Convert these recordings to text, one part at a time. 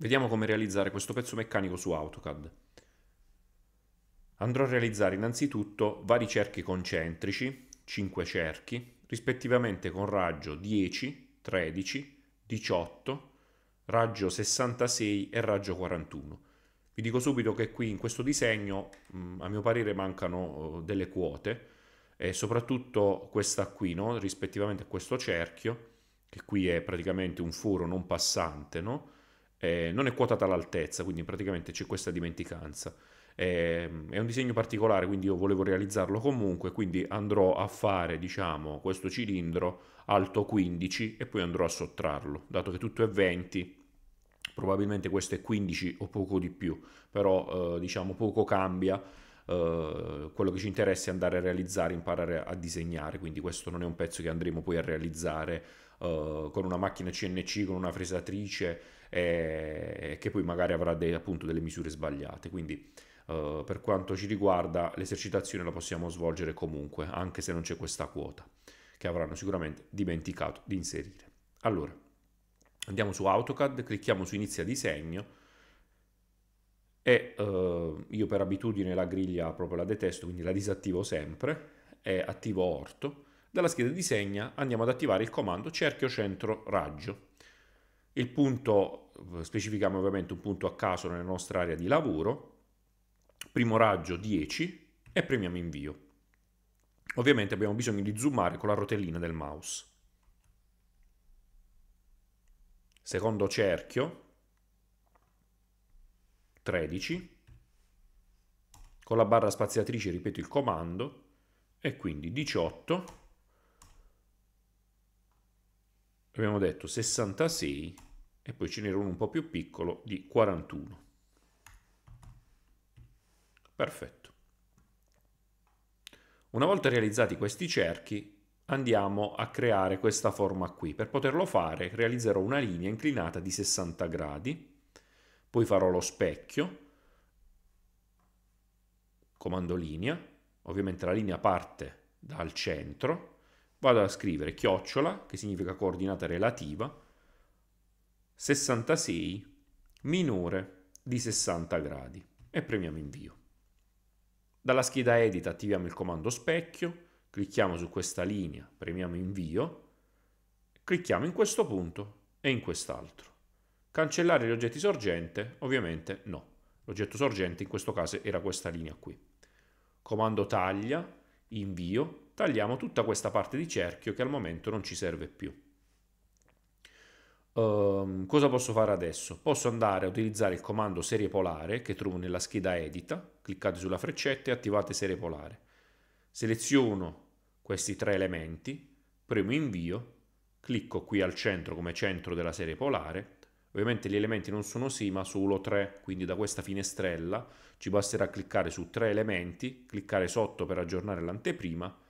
Vediamo come realizzare questo pezzo meccanico su AutoCAD. Andrò a realizzare innanzitutto vari cerchi concentrici, 5 cerchi, rispettivamente con raggio 10, 13, 18, raggio 66 e raggio 41. Vi dico subito che qui in questo disegno mm, a mio parere mancano eh, delle quote e soprattutto questa qui, no? rispettivamente a questo cerchio, che qui è praticamente un foro non passante, no? eh, non è quotata all'altezza, quindi praticamente c'è questa dimenticanza. Eh, è un disegno particolare, quindi io volevo realizzarlo comunque, quindi andrò a fare, diciamo, questo cilindro alto 15 e poi andrò a sottrarlo, dato che tutto è 20, probabilmente questo è 15 o poco di più, però eh, diciamo poco cambia. Uh, quello che ci interessa è andare a realizzare, imparare a disegnare, quindi questo non è un pezzo che andremo poi a realizzare uh, con una macchina CNC, con una fresatrice e eh, che poi magari avrà dei, appunto delle misure sbagliate. Quindi eh, per quanto ci riguarda l'esercitazione la possiamo svolgere comunque, anche se non c'è questa quota, che avranno sicuramente dimenticato di inserire. Allora, andiamo su AutoCAD, clicchiamo su inizia disegno e eh, io per abitudine la griglia proprio la detesto, quindi la disattivo sempre e attivo orto. Dalla scheda disegna andiamo ad attivare il comando cerchio centro raggio il punto, specifichiamo ovviamente un punto a caso nella nostra area di lavoro, primo raggio 10 e premiamo invio. Ovviamente abbiamo bisogno di zoomare con la rotellina del mouse. Secondo cerchio, 13, con la barra spaziatrice ripeto il comando, e quindi 18, abbiamo detto 66 e poi ce n'era uno un po' più piccolo di 41. Perfetto. Una volta realizzati questi cerchi andiamo a creare questa forma qui. Per poterlo fare realizzerò una linea inclinata di 60 gradi, poi farò lo specchio, comando linea, ovviamente la linea parte dal centro, vado a scrivere chiocciola, che significa coordinata relativa, 66 minore di 60 gradi e premiamo invio. Dalla scheda edit attiviamo il comando specchio, clicchiamo su questa linea, premiamo invio, clicchiamo in questo punto e in quest'altro. Cancellare gli oggetti sorgente? Ovviamente no. L'oggetto sorgente in questo caso era questa linea qui. Comando taglia, invio, tagliamo tutta questa parte di cerchio che al momento non ci serve più. Um, cosa posso fare adesso? Posso andare a utilizzare il comando serie polare che trovo nella scheda edita, cliccate sulla freccetta e attivate serie polare. Seleziono questi tre elementi, premo invio, clicco qui al centro come centro della serie polare, ovviamente gli elementi non sono sì ma solo tre, quindi da questa finestrella ci basterà cliccare su tre elementi, cliccare sotto per aggiornare l'anteprima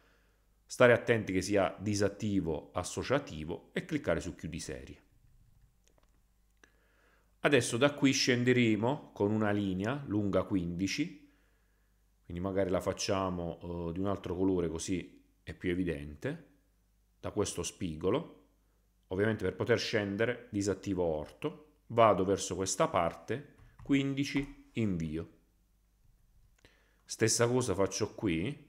stare attenti che sia disattivo associativo e cliccare su chiudi serie. Adesso da qui scenderemo con una linea lunga 15, quindi magari la facciamo eh, di un altro colore così è più evidente, da questo spigolo. Ovviamente per poter scendere disattivo orto, vado verso questa parte, 15, invio. Stessa cosa faccio qui,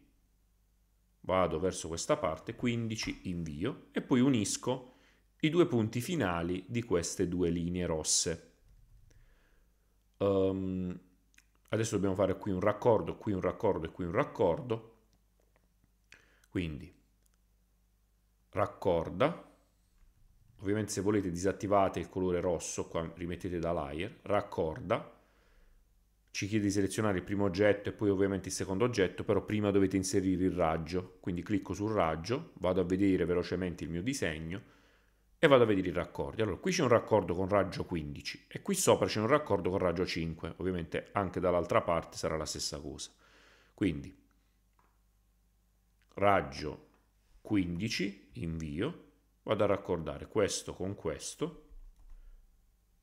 vado verso questa parte, 15, invio e poi unisco i due punti finali di queste due linee rosse. Um, adesso dobbiamo fare qui un raccordo, qui un raccordo e qui un raccordo. Quindi raccorda, ovviamente se volete disattivate il colore rosso, qua rimettete da layer, raccorda, ci chiede di selezionare il primo oggetto e poi ovviamente il secondo oggetto, però prima dovete inserire il raggio, quindi clicco sul raggio, vado a vedere velocemente il mio disegno e vado a vedere i raccordi. Allora, qui c'è un raccordo con raggio 15 e qui sopra c'è un raccordo con raggio 5, ovviamente anche dall'altra parte sarà la stessa cosa. Quindi, raggio 15, invio, vado a raccordare questo con questo,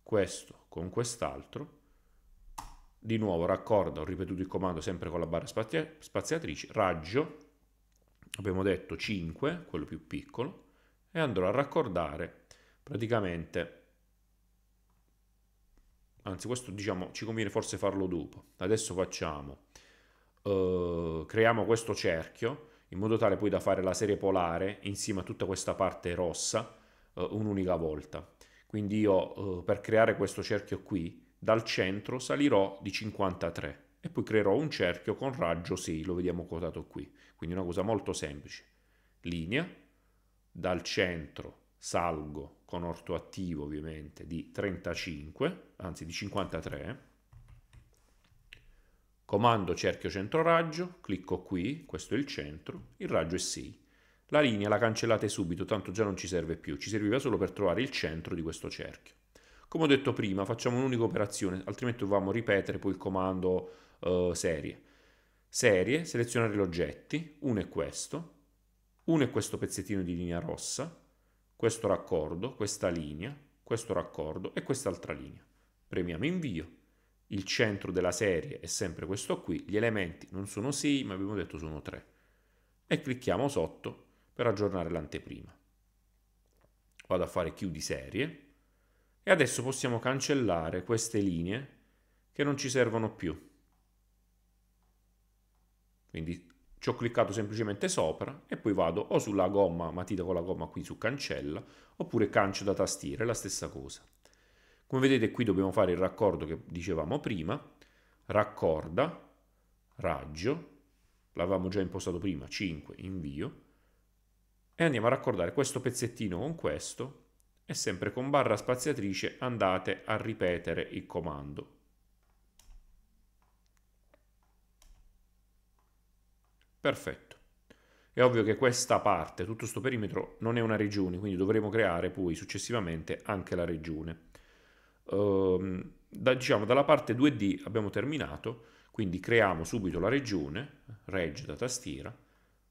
questo con quest'altro, di nuovo raccordo, ho ripetuto il comando sempre con la barra spazia- spaziatrice, raggio, abbiamo detto 5, quello più piccolo, e andrò a raccordare praticamente, anzi questo diciamo ci conviene forse farlo dopo, adesso facciamo, eh, creiamo questo cerchio in modo tale poi da fare la serie polare insieme a tutta questa parte rossa eh, un'unica volta. Quindi io eh, per creare questo cerchio qui dal centro salirò di 53 e poi creerò un cerchio con raggio 6, lo vediamo quotato qui. Quindi una cosa molto semplice. Linea, dal centro salgo con orto attivo ovviamente di 35, anzi di 53. Comando cerchio centro raggio, clicco qui, questo è il centro, il raggio è 6. La linea la cancellate subito, tanto già non ci serve più, ci serviva solo per trovare il centro di questo cerchio. Come ho detto prima, facciamo un'unica operazione, altrimenti dobbiamo ripetere poi il comando eh, serie. Serie, selezionare gli oggetti, uno è questo, uno è questo pezzettino di linea rossa, questo raccordo, questa linea, questo raccordo e quest'altra linea. Premiamo invio, il centro della serie è sempre questo qui, gli elementi non sono 6 ma abbiamo detto sono 3 e clicchiamo sotto per aggiornare l'anteprima. Vado a fare chiudi serie e adesso possiamo cancellare queste linee che non ci servono più. Quindi ci ho cliccato semplicemente sopra e poi vado o sulla gomma, matita con la gomma qui su cancella, oppure cancio da tastiera, è la stessa cosa. Come vedete qui dobbiamo fare il raccordo che dicevamo prima, raccorda, raggio, l'avevamo già impostato prima, 5, invio, e andiamo a raccordare questo pezzettino con questo e sempre con barra spaziatrice andate a ripetere il comando. Perfetto. È ovvio che questa parte, tutto questo perimetro, non è una regione, quindi dovremo creare poi successivamente anche la regione. Ehm, da, diciamo, dalla parte 2D abbiamo terminato, quindi creiamo subito la regione, regge da tastiera.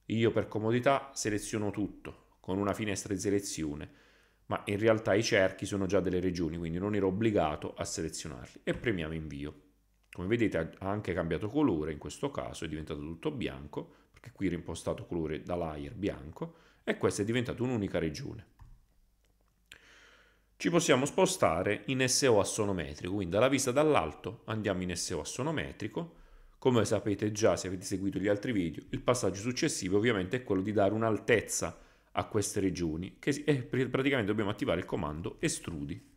Io per comodità seleziono tutto con una finestra di selezione ma in realtà i cerchi sono già delle regioni, quindi non ero obbligato a selezionarli e premiamo invio. Come vedete ha anche cambiato colore, in questo caso è diventato tutto bianco, perché qui era impostato colore da layer bianco, e questa è diventata un'unica regione. Ci possiamo spostare in SO assonometrico, quindi dalla vista dall'alto andiamo in SO assonometrico, come sapete già se avete seguito gli altri video, il passaggio successivo ovviamente è quello di dare un'altezza a queste regioni che eh, praticamente dobbiamo attivare il comando estrudi.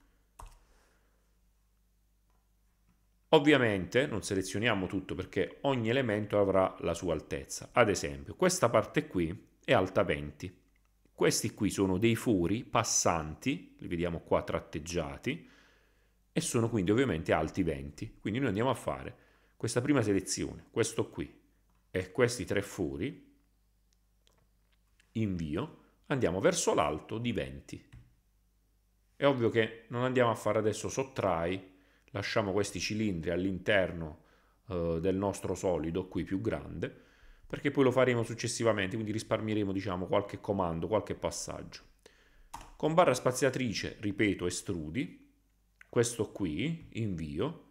Ovviamente non selezioniamo tutto perché ogni elemento avrà la sua altezza. Ad esempio, questa parte qui è alta 20. Questi qui sono dei fori passanti, li vediamo qua tratteggiati, e sono quindi ovviamente alti 20. Quindi noi andiamo a fare questa prima selezione, questo qui, e questi tre fori, invio, andiamo verso l'alto di 20. È ovvio che non andiamo a fare adesso sottrai, lasciamo questi cilindri all'interno eh, del nostro solido qui più grande, perché poi lo faremo successivamente, quindi risparmieremo diciamo qualche comando, qualche passaggio. Con barra spaziatrice, ripeto, estrudi, questo qui, invio,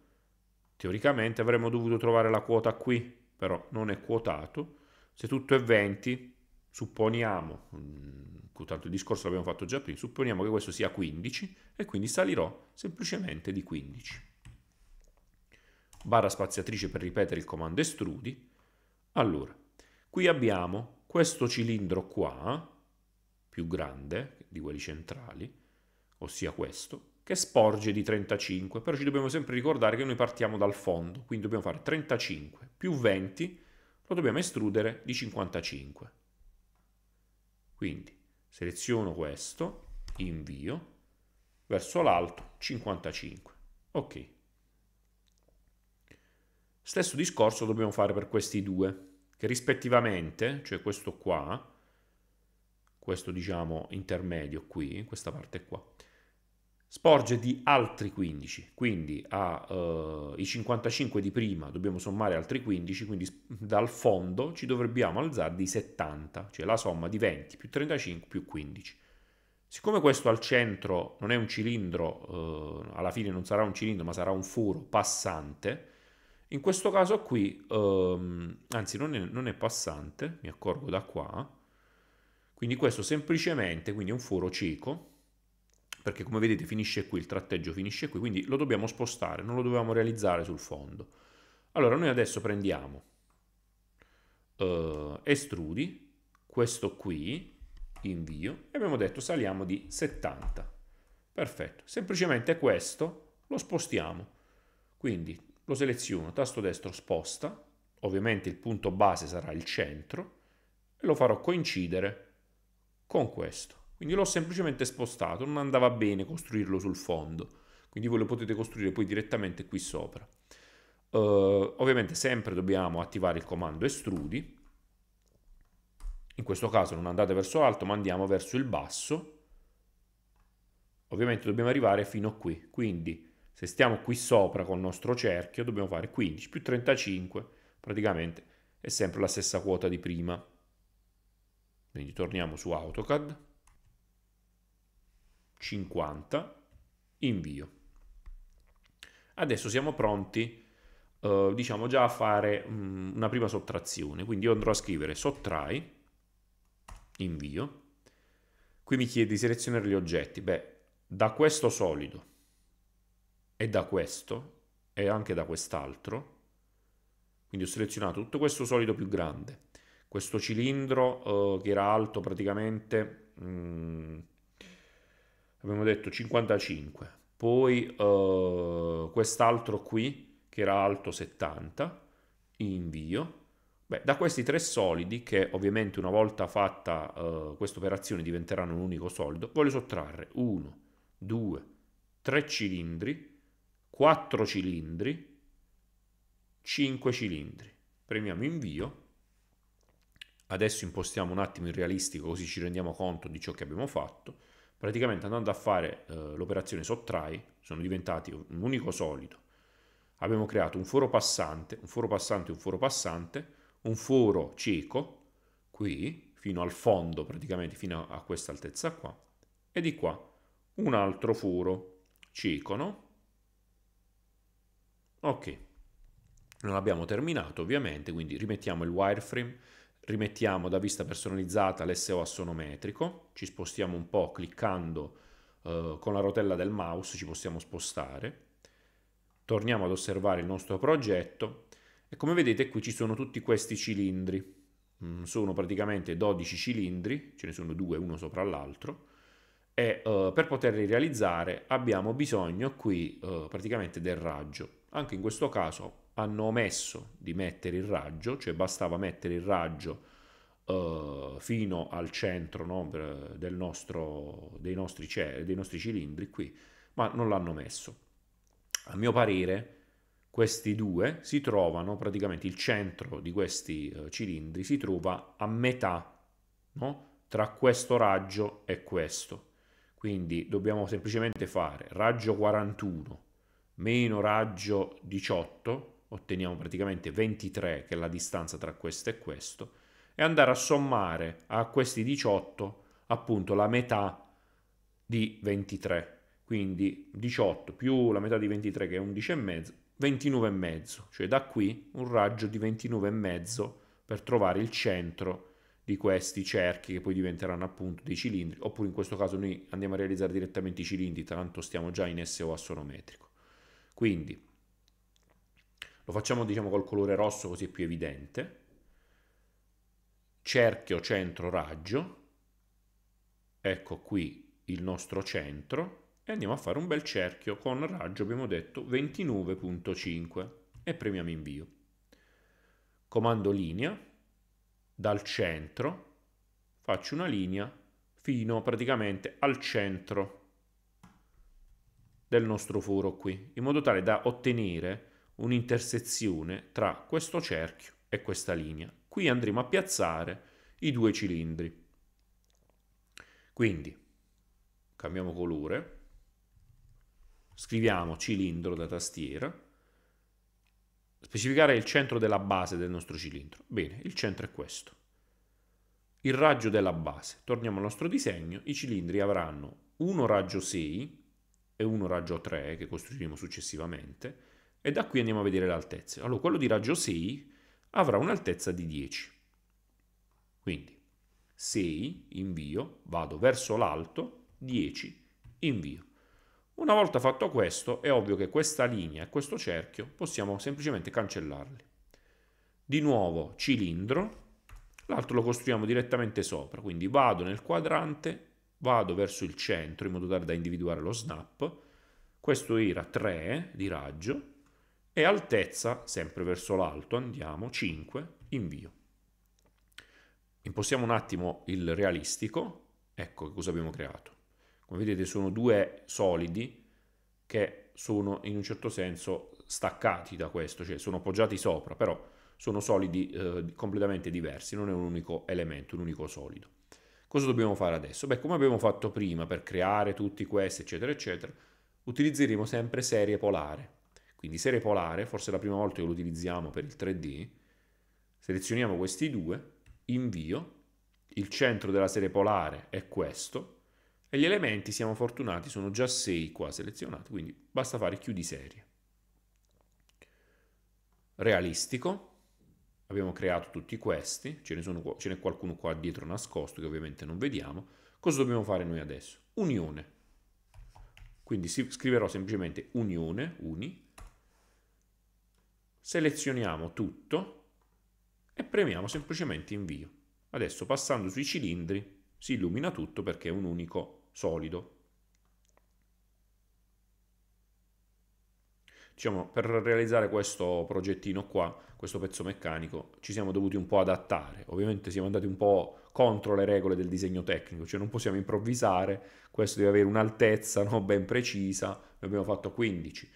teoricamente avremmo dovuto trovare la quota qui, però non è quotato, se tutto è 20 supponiamo, mm, tanto il discorso l'abbiamo fatto già prima, supponiamo che questo sia 15 e quindi salirò semplicemente di 15. Barra spaziatrice per ripetere il comando estrudi. Allora, qui abbiamo questo cilindro qua, più grande di quelli centrali, ossia questo, che sporge di 35, però ci dobbiamo sempre ricordare che noi partiamo dal fondo, quindi dobbiamo fare 35 più 20, lo dobbiamo estrudere di 55. Quindi seleziono questo, invio verso l'alto 55. Ok. Stesso discorso dobbiamo fare per questi due, che rispettivamente, cioè questo qua, questo diciamo intermedio qui, questa parte qua, sporge di altri 15, quindi ai eh, 55 di prima dobbiamo sommare altri 15, quindi dal fondo ci dovremmo alzare di 70, cioè la somma di 20 più 35 più 15. Siccome questo al centro non è un cilindro, eh, alla fine non sarà un cilindro ma sarà un foro passante, in questo caso qui, ehm, anzi non è, non è passante, mi accorgo da qua, quindi questo semplicemente, quindi è un foro cieco, perché come vedete finisce qui, il tratteggio finisce qui, quindi lo dobbiamo spostare, non lo dobbiamo realizzare sul fondo. Allora noi adesso prendiamo uh, estrudi, questo qui, invio, e abbiamo detto saliamo di 70. Perfetto, semplicemente questo lo spostiamo, quindi lo seleziono, tasto destro sposta, ovviamente il punto base sarà il centro, e lo farò coincidere con questo. Quindi l'ho semplicemente spostato, non andava bene costruirlo sul fondo, quindi voi lo potete costruire poi direttamente qui sopra. Uh, ovviamente sempre dobbiamo attivare il comando estrudi, in questo caso non andate verso l'alto ma andiamo verso il basso, ovviamente dobbiamo arrivare fino a qui, quindi se stiamo qui sopra con il nostro cerchio dobbiamo fare 15 più 35, praticamente è sempre la stessa quota di prima. Quindi torniamo su AutoCAD. 50, invio. Adesso siamo pronti, eh, diciamo già a fare mh, mm, una prima sottrazione, quindi io andrò a scrivere sottrai, invio. Qui mi chiede di selezionare gli oggetti, beh, da questo solido e da questo e anche da quest'altro, quindi ho selezionato tutto questo solido più grande, questo cilindro eh, che era alto praticamente... Mh, mm, abbiamo detto 55, poi uh, quest'altro qui che era alto 70, invio. Beh, da questi tre solidi, che ovviamente una volta fatta uh, questa operazione diventeranno un unico solido, voglio sottrarre 1, 2, 3 cilindri, 4 cilindri, 5 cilindri. Premiamo invio. Adesso impostiamo un attimo il realistico così ci rendiamo conto di ciò che abbiamo fatto praticamente andando a fare eh, l'operazione sottrai, sono diventati un unico solido. Abbiamo creato un foro passante, un foro passante, un foro passante, un foro cieco, qui, fino al fondo praticamente, fino a questa altezza qua, e di qua un altro foro cieco, no? Ok, non abbiamo terminato ovviamente, quindi rimettiamo il wireframe, rimettiamo da vista personalizzata l'SO assonometrico, ci spostiamo un po' cliccando eh, con la rotella del mouse, ci possiamo spostare, torniamo ad osservare il nostro progetto e come vedete qui ci sono tutti questi cilindri, mm, sono praticamente 12 cilindri, ce ne sono due uno sopra l'altro, e eh, per poterli realizzare abbiamo bisogno qui eh, praticamente del raggio. Anche in questo caso hanno omesso di mettere il raggio, cioè bastava mettere il raggio eh, fino al centro no, nostro, dei, nostri, dei nostri cilindri qui, ma non l'hanno messo. A mio parere questi due si trovano praticamente il centro di questi eh, cilindri si trova a metà no? tra questo raggio e questo quindi dobbiamo semplicemente fare raggio 41 meno raggio 18 otteniamo praticamente 23 che è la distanza tra questo e questo e andare a sommare a questi 18 appunto la metà di 23 quindi 18 più la metà di 23 che è 11,5 29,5 cioè da qui un raggio di 29,5 per trovare il centro di questi cerchi che poi diventeranno appunto dei cilindri oppure in questo caso noi andiamo a realizzare direttamente i cilindri tanto stiamo già in SO assonometrico quindi lo facciamo diciamo col colore rosso così è più evidente. Cerchio, centro, raggio. Ecco qui il nostro centro e andiamo a fare un bel cerchio con raggio, abbiamo detto 29.5 e premiamo invio. Comando linea, dal centro faccio una linea fino praticamente al centro del nostro foro qui, in modo tale da ottenere un'intersezione tra questo cerchio e questa linea. Qui andremo a piazzare i due cilindri. Quindi cambiamo colore, scriviamo cilindro da tastiera, specificare il centro della base del nostro cilindro. Bene, il centro è questo. Il raggio della base. Torniamo al nostro disegno, i cilindri avranno uno raggio 6 e uno raggio 3 che costruiremo successivamente e da qui andiamo a vedere le altezze. Allora, quello di raggio 6 avrà un'altezza di 10. Quindi 6 invio, vado verso l'alto, 10 invio. Una volta fatto questo, è ovvio che questa linea e questo cerchio possiamo semplicemente cancellarli. Di nuovo cilindro, l'altro lo costruiamo direttamente sopra, quindi vado nel quadrante, vado verso il centro in modo tale da individuare lo snap, questo era 3 di raggio, e altezza, sempre verso l'alto, andiamo, 5, invio. Impostiamo un attimo il realistico, ecco cosa abbiamo creato. Come vedete sono due solidi che sono in un certo senso staccati da questo, cioè sono appoggiati sopra, però sono solidi eh, completamente diversi, non è un unico elemento, un unico solido. Cosa dobbiamo fare adesso? Beh, come abbiamo fatto prima per creare tutti questi, eccetera, eccetera, utilizzeremo sempre serie polare. Quindi serie polare, forse è la prima volta che lo utilizziamo per il 3D, selezioniamo questi due, invio, il centro della serie polare è questo, e gli elementi, siamo fortunati, sono già 6 qua selezionati, quindi basta fare chiudi serie. Realistico, abbiamo creato tutti questi, ce, n'è qualcuno qua dietro nascosto che ovviamente non vediamo. Cosa dobbiamo fare noi adesso? Unione. Quindi scriverò semplicemente unione, uni, selezioniamo tutto e premiamo semplicemente invio. Adesso passando sui cilindri si illumina tutto perché è un unico solido. Diciamo, per realizzare questo progettino qua, questo pezzo meccanico, ci siamo dovuti un po' adattare. Ovviamente siamo andati un po' contro le regole del disegno tecnico, cioè non possiamo improvvisare, questo deve avere un'altezza no, ben precisa, ne abbiamo fatto 15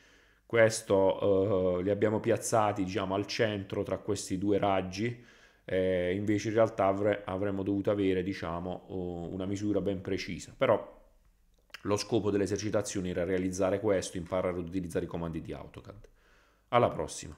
questo eh, li abbiamo piazzati diciamo al centro tra questi due raggi eh, invece in realtà avre, avremmo dovuto avere diciamo una misura ben precisa però lo scopo delle esercitazioni era realizzare questo imparare ad utilizzare i comandi di AutoCAD alla prossima